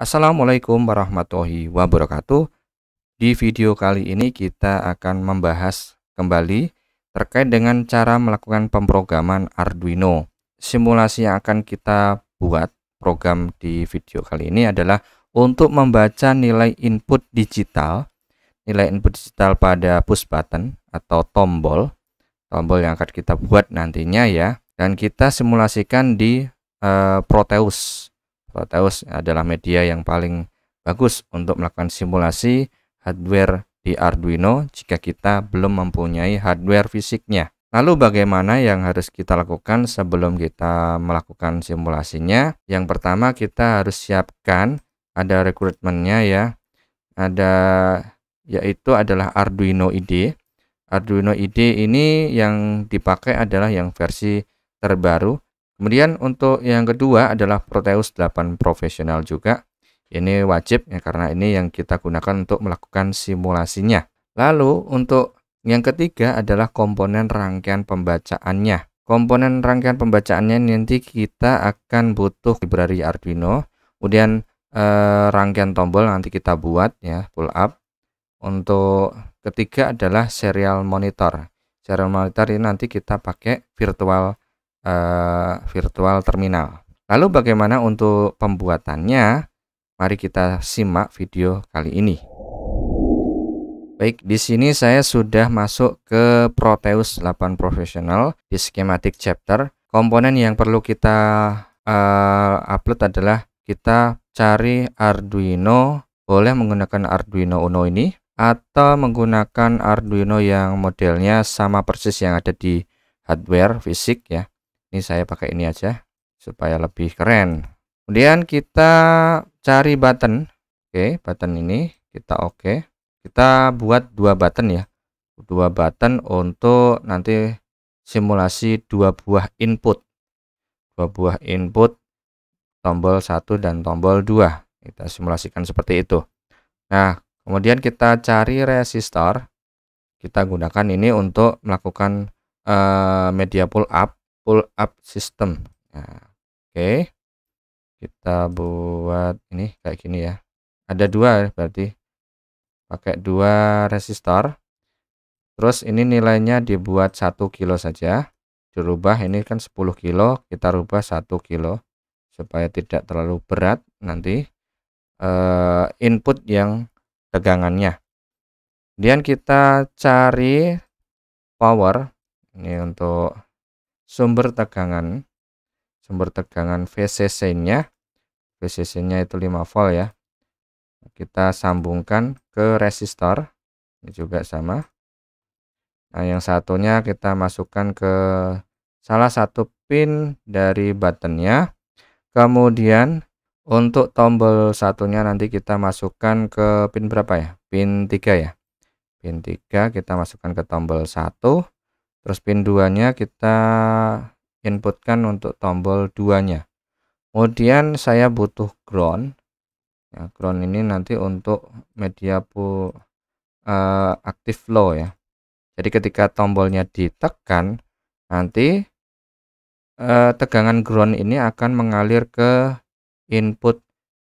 Assalamualaikum warahmatullahi wabarakatuh. Di video kali ini kita akan membahas kembali terkait dengan cara melakukan pemrograman Arduino. Simulasi yang akan kita buat program di video kali ini adalah untuk membaca nilai input digital, nilai input digital pada push button atau tombol, tombol yang akan kita buat nantinya ya. Dan kita simulasikan di uh, Proteus Proteus adalah media yang paling bagus untuk melakukan simulasi hardware di Arduino jika kita belum mempunyai hardware fisiknya. Lalu bagaimana yang harus kita lakukan sebelum kita melakukan simulasinya? Yang pertama kita harus siapkan ada rekrutmennya ya. Ada yaitu adalah Arduino IDE. Arduino IDE ini yang dipakai adalah yang versi terbaru Kemudian untuk yang kedua adalah Proteus 8 profesional juga. Ini wajib ya karena ini yang kita gunakan untuk melakukan simulasinya. Lalu untuk yang ketiga adalah komponen rangkaian pembacaannya. Komponen rangkaian pembacaannya nanti kita akan butuh library Arduino, kemudian eh, rangkaian tombol nanti kita buat ya pull up. Untuk ketiga adalah serial monitor. Serial monitor ini nanti kita pakai virtual Eh, virtual terminal. Lalu bagaimana untuk pembuatannya? Mari kita simak video kali ini. Baik, di sini saya sudah masuk ke Proteus 8 Professional di schematic chapter. Komponen yang perlu kita uh, upload adalah kita cari Arduino, boleh menggunakan Arduino Uno ini atau menggunakan Arduino yang modelnya sama persis yang ada di hardware fisik ya ini saya pakai ini aja supaya lebih keren kemudian kita cari button oke okay, button ini kita oke okay. kita buat dua button ya dua button untuk nanti simulasi dua buah input dua buah input tombol satu dan tombol dua kita simulasikan seperti itu nah kemudian kita cari resistor kita gunakan ini untuk melakukan uh, media pull up pull up system nah, oke okay. kita buat ini kayak gini ya ada dua ya, berarti pakai dua resistor terus ini nilainya dibuat satu kilo saja dirubah ini kan 10 kilo kita rubah satu kilo supaya tidak terlalu berat nanti uh, input yang tegangannya kemudian kita cari power ini untuk sumber tegangan sumber tegangan VCC-nya VCC-nya itu 5 volt ya kita sambungkan ke resistor ini juga sama nah yang satunya kita masukkan ke salah satu pin dari buttonnya kemudian untuk tombol satunya nanti kita masukkan ke pin berapa ya pin 3 ya pin 3 kita masukkan ke tombol 1 Terus pin 2-nya kita inputkan untuk tombol 2-nya. Kemudian saya butuh ground. Ya, ground ini nanti untuk media pu, uh, active flow ya. Jadi ketika tombolnya ditekan, nanti uh, tegangan ground ini akan mengalir ke input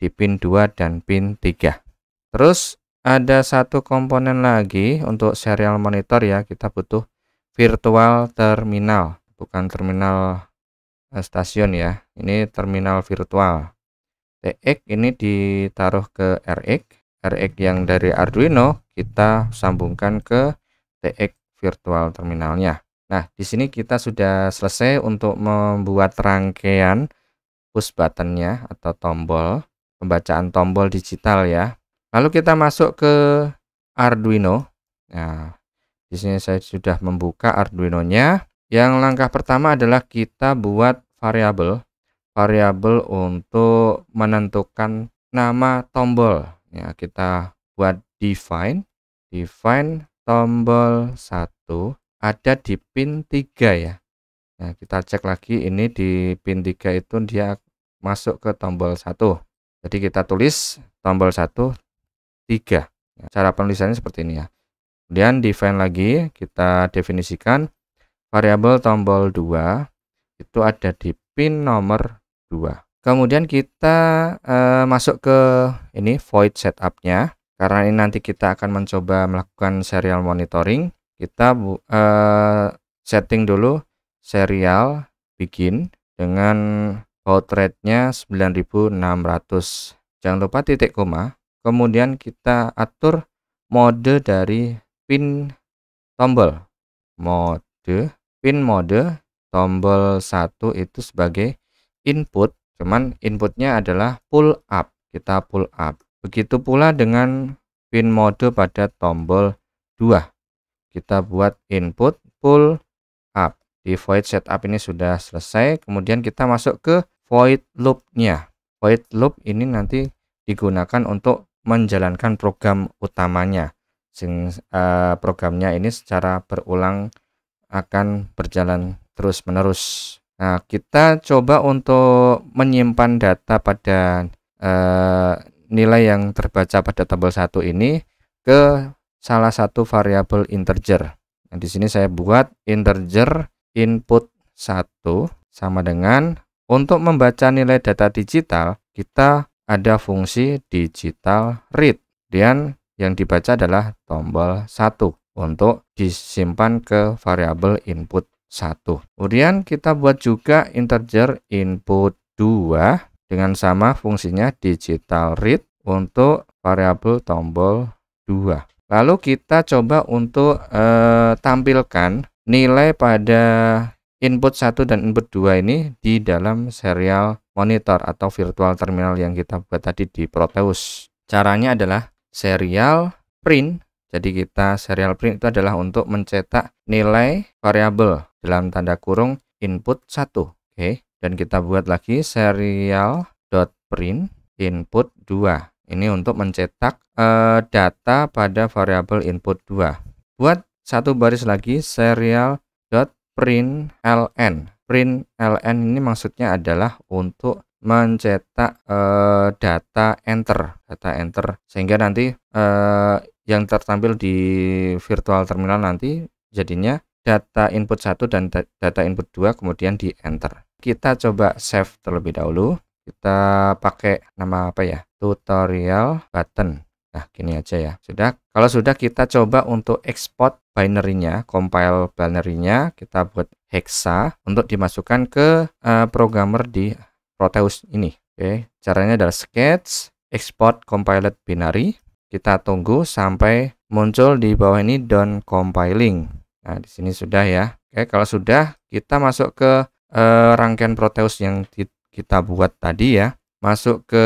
di pin 2 dan pin 3. Terus ada satu komponen lagi untuk serial monitor ya, kita butuh virtual terminal, bukan terminal eh, stasiun ya. Ini terminal virtual. TX ini ditaruh ke RX. RX yang dari Arduino kita sambungkan ke TX virtual terminalnya. Nah, di sini kita sudah selesai untuk membuat rangkaian push buttonnya atau tombol pembacaan tombol digital ya. Lalu kita masuk ke Arduino. Nah, di sini saya sudah membuka Arduino-nya. Yang langkah pertama adalah kita buat variabel, variabel untuk menentukan nama tombol. Ya, kita buat define, define tombol satu ada di pin 3 ya. Nah, kita cek lagi ini di pin 3 itu dia masuk ke tombol satu. Jadi kita tulis tombol satu 3. Cara penulisannya seperti ini ya. Kemudian define lagi, kita definisikan variabel tombol 2 itu ada di pin nomor 2. Kemudian kita eh, masuk ke ini void setupnya. Karena ini nanti kita akan mencoba melakukan serial monitoring, kita eh, setting dulu serial begin dengan baud rate-nya 9600. Jangan lupa titik koma. Kemudian kita atur mode dari pin tombol mode pin mode tombol satu itu sebagai input cuman inputnya adalah pull up kita pull up begitu pula dengan pin mode pada tombol 2 kita buat input pull up di void setup ini sudah selesai kemudian kita masuk ke void loopnya void loop ini nanti digunakan untuk menjalankan program utamanya sing uh, programnya ini secara berulang akan berjalan terus-menerus. Nah, kita coba untuk menyimpan data pada uh, nilai yang terbaca pada tabel 1 ini ke salah satu variabel integer. Nah, di sini saya buat integer input 1 sama dengan untuk membaca nilai data digital, kita ada fungsi digital read. Dan yang dibaca adalah tombol 1 untuk disimpan ke variabel input 1. Kemudian kita buat juga integer input 2 dengan sama fungsinya digital read untuk variabel tombol 2. Lalu kita coba untuk eh, tampilkan nilai pada input 1 dan input 2 ini di dalam serial monitor atau virtual terminal yang kita buat tadi di Proteus. Caranya adalah serial print. Jadi kita serial print itu adalah untuk mencetak nilai variabel dalam tanda kurung input 1. Oke, dan kita buat lagi serial dot print input 2. Ini untuk mencetak uh, data pada variabel input 2. Buat satu baris lagi serial dot print ln. Print ln ini maksudnya adalah untuk mencetak uh, data enter data enter sehingga nanti uh, yang tertampil di virtual terminal nanti jadinya data input 1 dan data input 2 kemudian di enter kita coba save terlebih dahulu kita pakai nama apa ya tutorial button nah gini aja ya sudah kalau sudah kita coba untuk export binary compile binary kita buat hexa untuk dimasukkan ke uh, programmer di Proteus ini. Oke, caranya adalah sketch, export compiled binary. Kita tunggu sampai muncul di bawah ini Done compiling. Nah, di sini sudah ya. Oke, kalau sudah kita masuk ke eh, rangkaian Proteus yang kita buat tadi ya. Masuk ke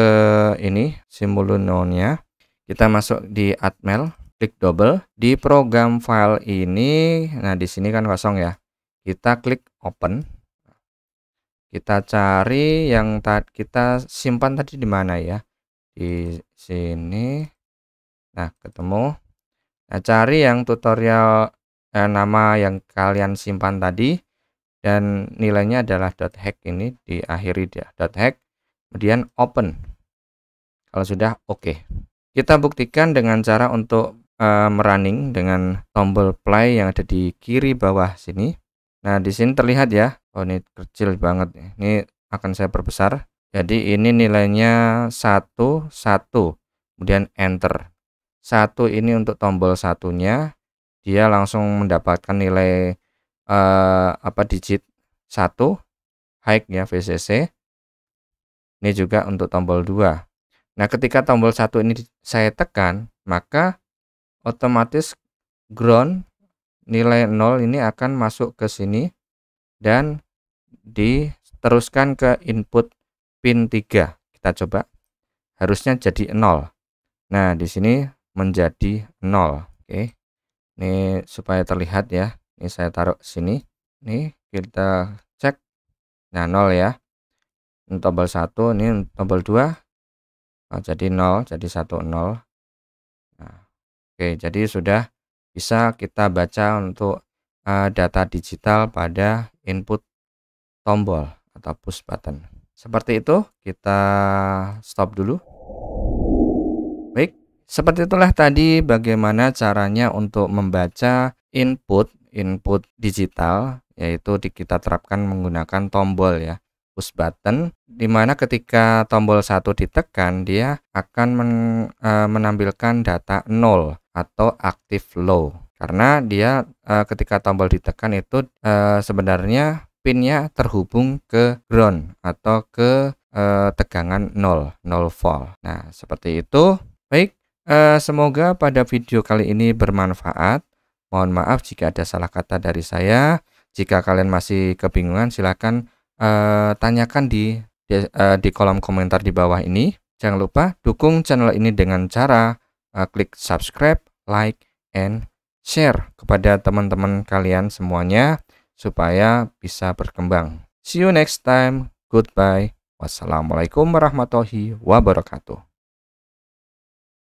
ini simulunonya. Kita masuk di Atmel, klik double di program file ini. Nah, di sini kan kosong ya. Kita klik open kita cari yang tadi kita simpan tadi di mana ya di sini nah ketemu nah cari yang tutorial eh, nama yang kalian simpan tadi dan nilainya adalah .hack ini diakhiri dia .hack kemudian open kalau sudah oke okay. kita buktikan dengan cara untuk eh, merunning dengan tombol play yang ada di kiri bawah sini nah di sini terlihat ya oh ini kecil banget ini akan saya perbesar jadi ini nilainya 1 1 kemudian enter satu ini untuk tombol satunya dia langsung mendapatkan nilai eh, apa digit 1 high ya VCC ini juga untuk tombol 2 nah ketika tombol satu ini saya tekan maka otomatis ground nilai 0 ini akan masuk ke sini dan diteruskan ke input pin 3. Kita coba. Harusnya jadi 0. Nah, di sini menjadi 0. Oke. Ini supaya terlihat ya. Ini saya taruh sini. Ini kita cek. Nah, 0 ya. Ini tombol 1, ini tombol 2. Nah, jadi 0, jadi 1 0. Nah, oke, jadi sudah bisa kita baca untuk uh, data digital pada input tombol atau push button. Seperti itu, kita stop dulu. Baik, seperti itulah tadi bagaimana caranya untuk membaca input input digital yaitu kita terapkan menggunakan tombol ya push button dimana ketika tombol satu ditekan dia akan men, e, menampilkan data 0 atau active low karena dia e, ketika tombol ditekan itu e, sebenarnya pinnya terhubung ke ground atau ke eh, tegangan 0, 0 volt. Nah, seperti itu. Baik, eh, semoga pada video kali ini bermanfaat. Mohon maaf jika ada salah kata dari saya. Jika kalian masih kebingungan, silakan eh, tanyakan di di, eh, di kolom komentar di bawah ini. Jangan lupa dukung channel ini dengan cara eh, klik subscribe, like, and share kepada teman-teman kalian semuanya supaya bisa berkembang. See you next time. Goodbye. Wassalamualaikum warahmatullahi wabarakatuh.